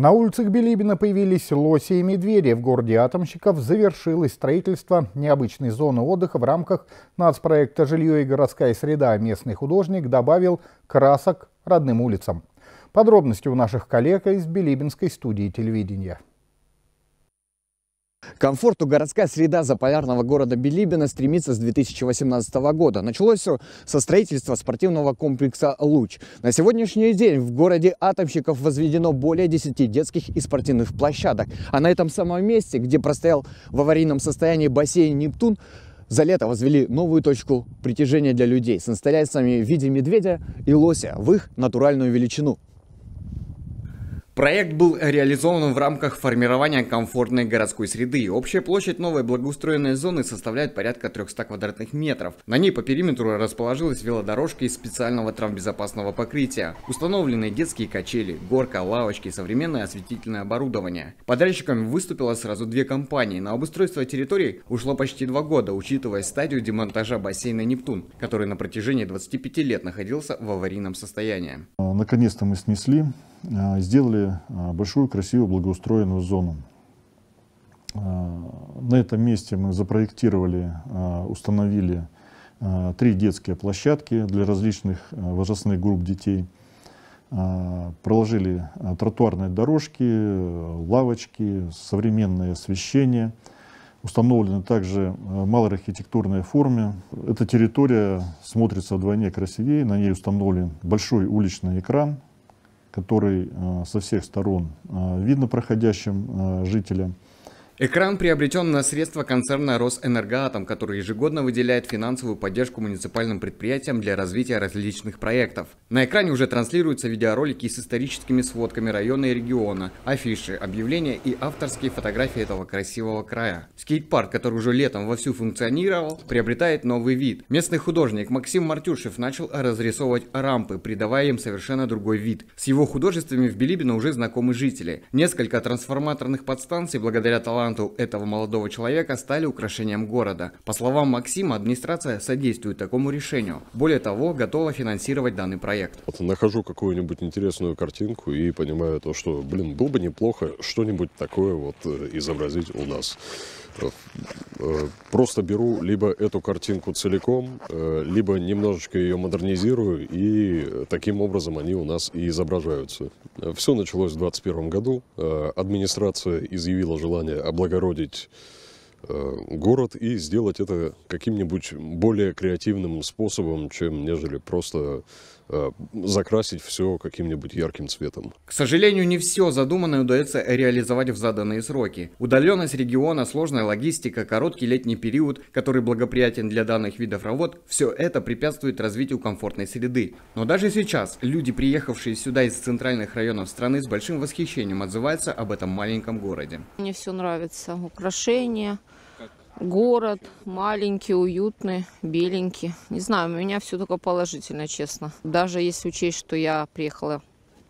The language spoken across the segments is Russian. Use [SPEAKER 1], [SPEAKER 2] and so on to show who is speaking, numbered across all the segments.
[SPEAKER 1] На улицах Билибина появились лоси и медведи. В городе Атомщиков завершилось строительство необычной зоны отдыха в рамках нацпроекта «Жилье и городская среда». Местный художник добавил красок родным улицам. Подробности у наших коллег из
[SPEAKER 2] Билибинской студии телевидения комфорту городская среда заполярного города Билибина стремится с 2018 года. Началось все со строительства спортивного комплекса «Луч». На сегодняшний день в городе атомщиков возведено более 10 детских и спортивных площадок. А на этом самом месте, где простоял в аварийном состоянии бассейн «Нептун», за лето возвели новую точку притяжения для людей с инсталляциями в виде медведя и лося в их натуральную величину. Проект был реализован в рамках формирования комфортной городской среды. Общая площадь новой благоустроенной зоны составляет порядка 300 квадратных метров. На ней по периметру расположилась велодорожка из специального травмбезопасного покрытия. Установлены детские качели, горка, лавочки, современное осветительное оборудование. Подрядчиками выступило сразу две компании. На обустройство территории ушло почти два года, учитывая стадию демонтажа бассейна «Нептун», который на протяжении 25 лет находился в аварийном состоянии.
[SPEAKER 1] Наконец-то мы снесли а, сделали а, большую, красивую, благоустроенную зону. А, на этом месте мы запроектировали, установили три детские площадки для различных возрастных групп детей. Проложили тротуарные дорожки, лавочки, современное освещение. Установлены также малоархитектурные формы. Эта территория смотрится вдвойне красивее. На ней установлен большой уличный экран который э, со всех сторон э, видно проходящим э, жителям.
[SPEAKER 2] Экран приобретен на средства концерна Росэнергоатом, который ежегодно выделяет финансовую поддержку муниципальным предприятиям для развития различных проектов. На экране уже транслируются видеоролики с историческими сводками района и региона, афиши, объявления и авторские фотографии этого красивого края. Скейт-парк, который уже летом вовсю функционировал, приобретает новый вид. Местный художник Максим Мартюшев начал разрисовывать рампы, придавая им совершенно другой вид. С его художествами в Билибино уже знакомы жители. Несколько трансформаторных подстанций благодаря таланту таланту этого молодого человека стали украшением города. По словам Максима, администрация содействует такому решению. Более того, готова финансировать данный проект.
[SPEAKER 3] Вот нахожу какую-нибудь интересную картинку и понимаю то, что, блин, было бы неплохо что-нибудь такое вот э, изобразить у нас. Э, э, просто беру либо эту картинку целиком, либо немножечко ее модернизирую, и таким образом они у нас и изображаются. Все началось в 2021 году. Администрация изъявила желание облагородить э, город и сделать это каким-нибудь более креативным способом, чем нежели просто Э, закрасить все каким-нибудь ярким цветом.
[SPEAKER 2] К сожалению, не все задуманное удается реализовать в заданные сроки. Удаленность региона, сложная логистика, короткий летний период, который благоприятен для данных видов работ, все это препятствует развитию комфортной среды. Но даже сейчас люди, приехавшие сюда из центральных районов страны, с большим восхищением отзываются об этом маленьком городе. Мне все нравится. Украшения, город маленький, уютный, беленький. Не знаю, у меня все только положительно, честно. Даже если учесть, что я приехала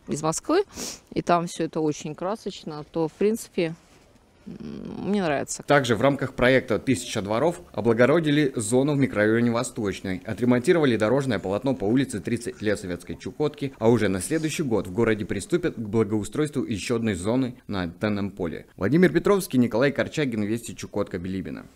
[SPEAKER 2] из Москвы, и там все это очень красочно, то, в принципе, мне нравится. Также в рамках проекта «Тысяча дворов» облагородили зону в микрорайоне Восточной, отремонтировали дорожное полотно по улице 30 лет Советской Чукотки, а уже на следующий год в городе приступят к благоустройству еще одной зоны на данном поле. Владимир Петровский, Николай Корчагин, Вести Чукотка, Билибина.